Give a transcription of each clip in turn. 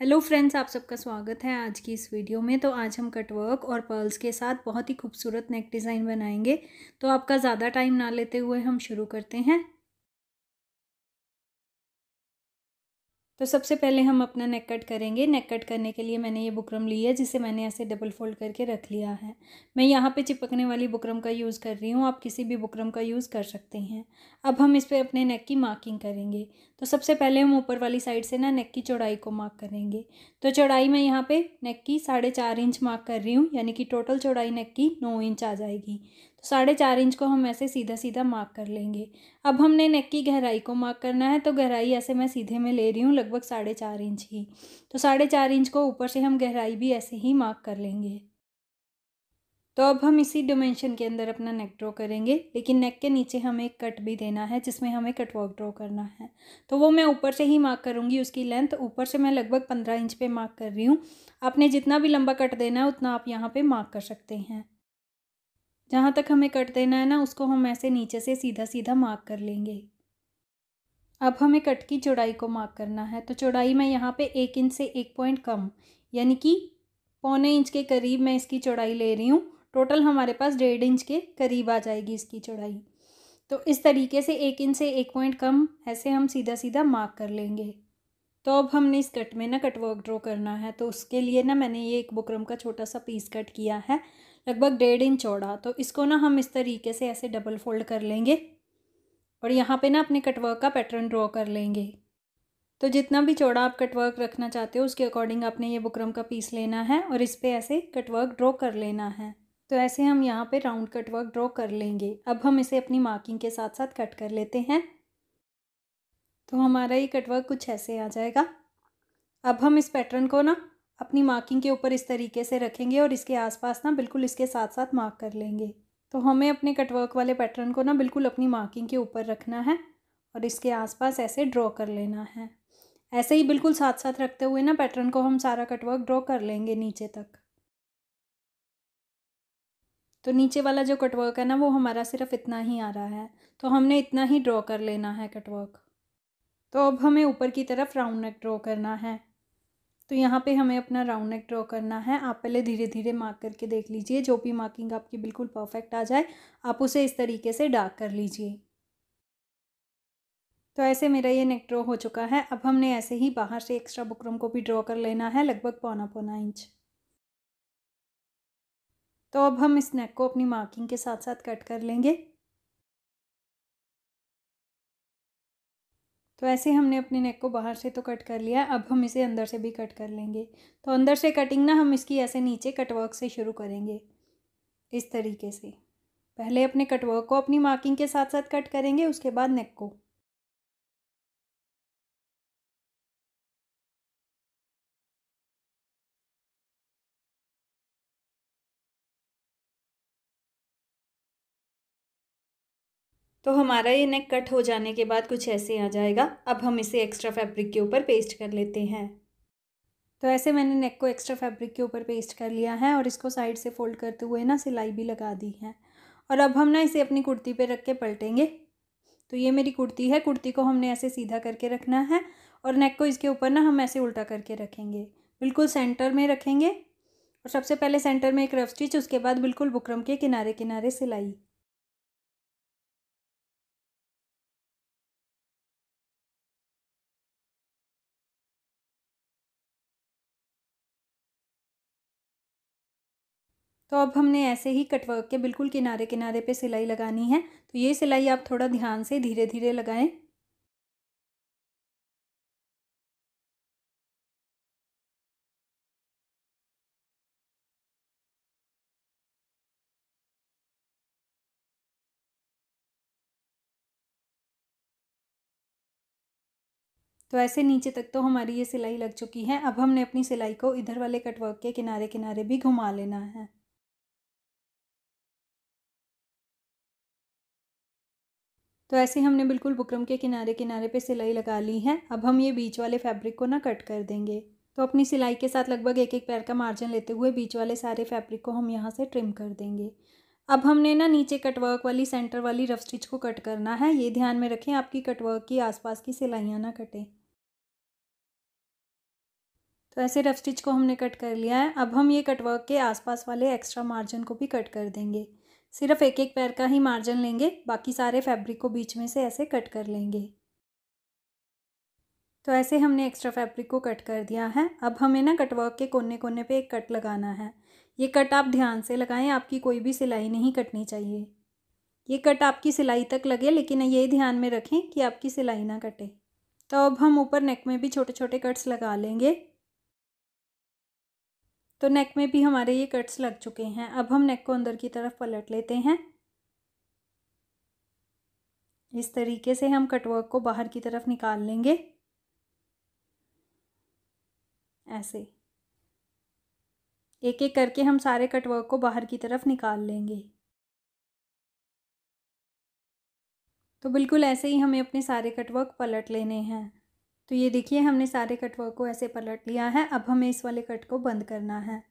hello friends आप सबका स्वागत है आज की इस वीडियो में तो आज हम कटवर्क और पर्ल्स के साथ बहुत ही खूबसूरत नेक डिज़ाइन बनाएंगे तो आपका ज़्यादा टाइम ना लेते हुए हम शुरू करते हैं तो सबसे पहले हम अपना नेक कट करेंगे नेक कट करने के लिए मैंने ये बुकरम ली है जिसे मैंने ऐसे डबल फोल्ड करके रख लिया है मैं यहाँ पे चिपकने वाली बुकरम का यूज़ कर रही हूँ आप किसी भी बुकरम का यूज़ कर सकते हैं अब हम इस पर अपने नेक की मार्किंग करेंगे तो सबसे पहले हम ऊपर वाली साइड से ना नेक की चौड़ाई को मार्क करेंगे तो चौड़ाई मैं यहाँ पर नेक की साढ़े चार इंच मार्क कर रही हूँ यानी कि टोटल चौड़ाई नेक की नौ इंच आ जाएगी तो साढ़े चार इंच को हम ऐसे सीधा सीधा मार्क कर लेंगे अब हमने नेक की गहराई को मार्क करना है तो गहराई ऐसे मैं सीधे में ले रही हूँ लगभग साढ़े चार इंच ही तो साढ़े चार इंच को ऊपर से हम गहराई भी ऐसे ही मार्क कर लेंगे तो अब हम इसी डिमेंशन के अंदर अपना नेक ड्रॉ करेंगे लेकिन नेक के नीचे हमें एक कट भी देना है जिसमें हमें कटवर्क ड्रॉ करना है तो वो मैं ऊपर से ही मार्क करूँगी उसकी लेंथ ऊपर से मैं लगभग पंद्रह इंच पे मार्क कर रही हूँ आपने जितना भी लंबा कट देना है उतना आप यहाँ पे मार्क कर सकते हैं जहाँ तक हमें कट देना है ना उसको हम ऐसे नीचे से सीधा सीधा मार्क कर लेंगे अब हमें कट की चौड़ाई को मार्क करना है तो चौड़ाई मैं यहाँ पे एक इंच से एक पॉइंट कम यानी कि पौने इंच के करीब मैं इसकी चौड़ाई ले रही हूँ टोटल हमारे पास डेढ़ इंच के करीब आ जाएगी इसकी चौड़ाई तो इस तरीके से एक इंच से एक पॉइंट कम ऐसे हम सीधा सीधा मार्क कर लेंगे तो अब हमने इस कट में ना कटवर्क ड्रॉ करना है तो उसके लिए ना मैंने ये एक बुकरम का छोटा सा पीस कट किया है लगभग डेढ़ इंच चौड़ा तो इसको ना हम इस तरीके से ऐसे डबल फोल्ड कर लेंगे और यहाँ पे ना अपने कटवर्क का पैटर्न ड्रॉ कर लेंगे तो जितना भी चौड़ा आप कटवर्क रखना चाहते हो उसके अकॉर्डिंग आपने ये बुकरम का पीस लेना है और इस पर ऐसे कटवर्क ड्रॉ कर लेना है तो ऐसे हम यहाँ पे राउंड कटवर्क ड्रॉ कर लेंगे अब हम इसे अपनी मार्किंग के साथ साथ कट कर लेते हैं तो हमारा ये कटवर्क कुछ ऐसे आ जाएगा अब हम इस पैटर्न को ना अपनी मार्किंग के ऊपर इस तरीके से रखेंगे और इसके आसपास ना बिल्कुल इसके साथ साथ मार्क कर लेंगे तो हमें अपने कटवर्क वाले पैटर्न को ना बिल्कुल अपनी मार्किंग के ऊपर रखना है और इसके आसपास ऐसे ड्रॉ कर लेना है ऐसे ही बिल्कुल साथ साथ रखते हुए ना पैटर्न को हम सारा कटवर्क ड्रॉ कर लेंगे नीचे तक तो नीचे वाला जो कटवर्क है ना वो हमारा सिर्फ इतना ही आ रहा है तो हमने इतना ही ड्रॉ कर लेना है कटवर्क तो अब हमें ऊपर की तरफ राउंड नेक ड्रॉ करना है तो यहाँ पे हमें अपना राउंड नेक ड्रॉ करना है आप पहले धीरे धीरे मार्क करके देख लीजिए जो भी मार्किंग आपकी बिल्कुल परफेक्ट आ जाए आप उसे इस तरीके से डार्क कर लीजिए तो ऐसे मेरा ये नेक ड्रॉ हो चुका है अब हमने ऐसे ही बाहर से एक्स्ट्रा बुकरम को भी ड्रॉ कर लेना है लगभग पौना पौना इंच तो अब हम इस नेक को अपनी मार्किंग के साथ साथ कट कर लेंगे तो ऐसे हमने अपने नेक को बाहर से तो कट कर लिया अब हम इसे अंदर से भी कट कर लेंगे तो अंदर से कटिंग ना हम इसकी ऐसे नीचे कटवर्क से शुरू करेंगे इस तरीके से पहले अपने कटवर्क को अपनी मार्किंग के साथ साथ कट करेंगे उसके बाद नेक को तो हमारा ये नेक कट हो जाने के बाद कुछ ऐसे आ जाएगा अब हम इसे एक्स्ट्रा फैब्रिक के ऊपर पेस्ट कर लेते हैं तो ऐसे मैंने नेक को एक्स्ट्रा फैब्रिक के ऊपर पेस्ट कर लिया है और इसको साइड से फोल्ड करते हुए ना सिलाई भी लगा दी है और अब हम ना इसे अपनी कुर्ती पे रख के पलटेंगे तो ये मेरी कुर्ती है कुर्ती को हमने ऐसे सीधा करके रखना है और नेक को इसके ऊपर ना हम ऐसे उल्टा करके रखेंगे बिल्कुल सेंटर में रखेंगे और सबसे पहले सेंटर में एक रफ स्टिच उसके बाद बिल्कुल बुकरम के किनारे किनारे सिलाई तो अब हमने ऐसे ही कटवर्क के बिल्कुल किनारे किनारे पे सिलाई लगानी है तो ये सिलाई आप थोड़ा ध्यान से धीरे धीरे लगाएं तो ऐसे नीचे तक तो हमारी ये सिलाई लग चुकी है अब हमने अपनी सिलाई को इधर वाले कटवर्क के किनारे किनारे भी घुमा लेना है तो ऐसे हमने बिल्कुल बुकरम के किनारे किनारे पे सिलाई लगा ली है अब हम ये बीच वाले फैब्रिक को ना कट कर देंगे तो अपनी सिलाई के साथ लगभग एक एक पैर का मार्जिन लेते हुए बीच वाले सारे फैब्रिक को हम यहाँ से ट्रिम कर देंगे अब हमने ना नीचे कटवर्क वाली सेंटर वाली रफ स्टिच को कट करना है ये ध्यान में रखें आपकी कटवर्क की आसपास की सिलाइयाँ ना कटें तो ऐसे रफ स्टिच को हमने कट कर लिया है अब हम ये कटवर्क के आसपास वाले एक्स्ट्रा मार्जिन को भी कट कर देंगे सिर्फ एक एक पैर का ही मार्जिन लेंगे बाकी सारे फैब्रिक को बीच में से ऐसे कट कर लेंगे तो ऐसे हमने एक्स्ट्रा फैब्रिक को कट कर दिया है अब हमें ना कटवर्क के कोने कोने पे एक कट लगाना है ये कट आप ध्यान से लगाएं आपकी कोई भी सिलाई नहीं कटनी चाहिए ये कट आपकी सिलाई तक लगे लेकिन ये ध्यान में रखें कि आपकी सिलाई ना कटे तो अब हम ऊपर नेक में भी छोटे छोटे कट्स लगा लेंगे तो नेक में भी हमारे ये कट्स लग चुके हैं अब हम नेक को अंदर की तरफ पलट लेते हैं इस तरीके से हम कटवर्क को बाहर की तरफ निकाल लेंगे ऐसे एक एक करके हम सारे कटवर्क को बाहर की तरफ निकाल लेंगे तो बिल्कुल ऐसे ही हमें अपने सारे कटवर्क पलट लेने हैं तो ये देखिए हमने सारे कटवा को ऐसे पलट लिया है अब हमें इस वाले कट को बंद करना है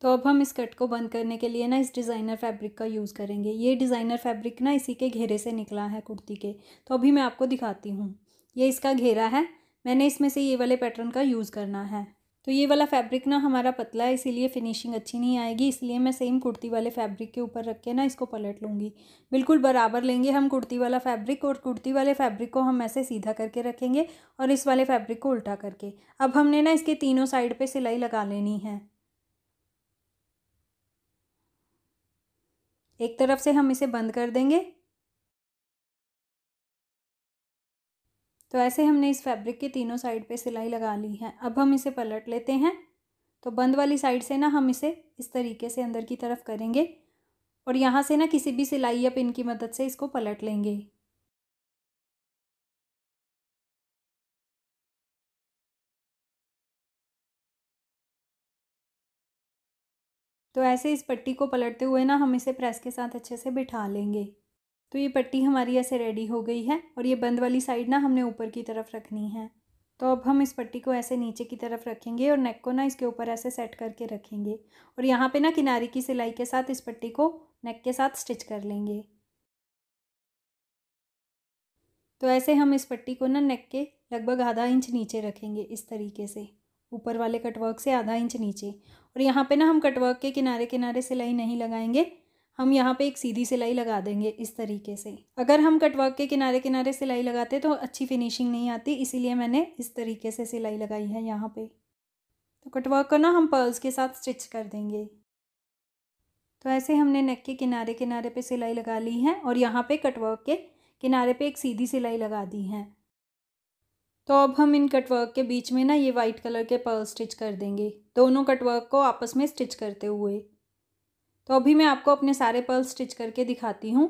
तो अब हम इस कट को बंद करने के लिए ना इस डिज़ाइनर फैब्रिक का यूज़ करेंगे ये डिज़ाइनर फैब्रिक ना इसी के घेरे से निकला है कुर्ती के तो अभी मैं आपको दिखाती हूँ ये इसका घेरा है मैंने इसमें से ये वाले पैटर्न का यूज़ करना है तो ये वाला फैब्रिक ना हमारा पतला है इसीलिए फिनिशिंग अच्छी नहीं आएगी इसलिए मैं सेम कुर्ती वाले फैब्रिक के ऊपर रख के ना इसको पलट लूँगी बिल्कुल बराबर लेंगे हम कुर्ती वाला फैब्रिक और कुर्ती वाले फैब्रिक को हम ऐसे सीधा करके रखेंगे और इस वाले फैब्रिक को उल्टा करके अब हमने ना इसके तीनों साइड पर सिलाई लगा लेनी है एक तरफ से हम इसे बंद कर देंगे तो ऐसे हमने इस फैब्रिक के तीनों साइड पे सिलाई लगा ली है अब हम इसे पलट लेते हैं तो बंद वाली साइड से ना हम इसे इस तरीके से अंदर की तरफ करेंगे और यहाँ से ना किसी भी सिलाई या पिन की मदद से इसको पलट लेंगे तो ऐसे इस पट्टी को पलटते हुए ना हम इसे प्रेस के साथ अच्छे से बिठा लेंगे तो ये पट्टी हमारी ऐसे रेडी हो गई है और ये बंद वाली साइड ना हमने ऊपर की तरफ रखनी है तो अब हम इस पट्टी को ऐसे नीचे की तरफ रखेंगे और नेक को ना इसके ऊपर ऐसे सेट करके रखेंगे और यहाँ पे ना किनारे की सिलाई के साथ इस पट्टी को नेक के साथ स्टिच कर लेंगे तो ऐसे हम इस पट्टी को ना नेक के लगभग आधा इंच नीचे रखेंगे इस तरीके से ऊपर वाले कटवर्क से आधा इंच नीचे और यहाँ पे ना हम कटवर्क के किनारे किनारे सिलाई नहीं लगाएंगे हम यहाँ पे एक सीधी सिलाई लगा देंगे इस तरीके से अगर हम कटवर्क के किनारे किनारे सिलाई लगाते तो अच्छी फिनिशिंग नहीं आती इसीलिए मैंने इस तरीके से सिलाई लगाई है यहाँ पे तो कटवर्क को ना हम पर्ल्स के साथ स्टिच कर देंगे तो ऐसे हमने नेक के किनारे किनारे पे सिलाई लगा ली है और यहाँ पे कटवर्क के किनारे पे एक सीधी सिलाई लगा दी है तो अब हम इन कटवर्क के बीच में ना ये वाइट कलर के पर्ल स्टिच कर देंगे दोनों कटवर्क को आपस में स्टिच करते हुए तो अभी मैं आपको अपने सारे पर्ल स्टिच करके दिखाती हूँ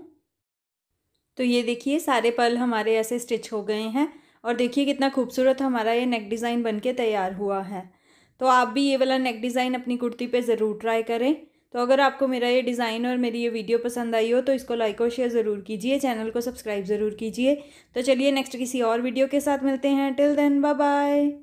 तो ये देखिए सारे पर्ल हमारे ऐसे स्टिच हो गए हैं और देखिए कितना खूबसूरत हमारा ये नेक डिज़ाइन बन के तैयार हुआ है तो आप भी ये वाला नेक डिज़ाइन अपनी कुर्ती पे ज़रूर ट्राई करें तो अगर आपको मेरा ये डिज़ाइन और मेरी ये वीडियो पसंद आई हो तो इसको लाइक और शेयर ज़रूर कीजिए चैनल को सब्सक्राइब ज़रूर कीजिए तो चलिए नेक्स्ट किसी और वीडियो के साथ मिलते हैं टिल देन बाय बाय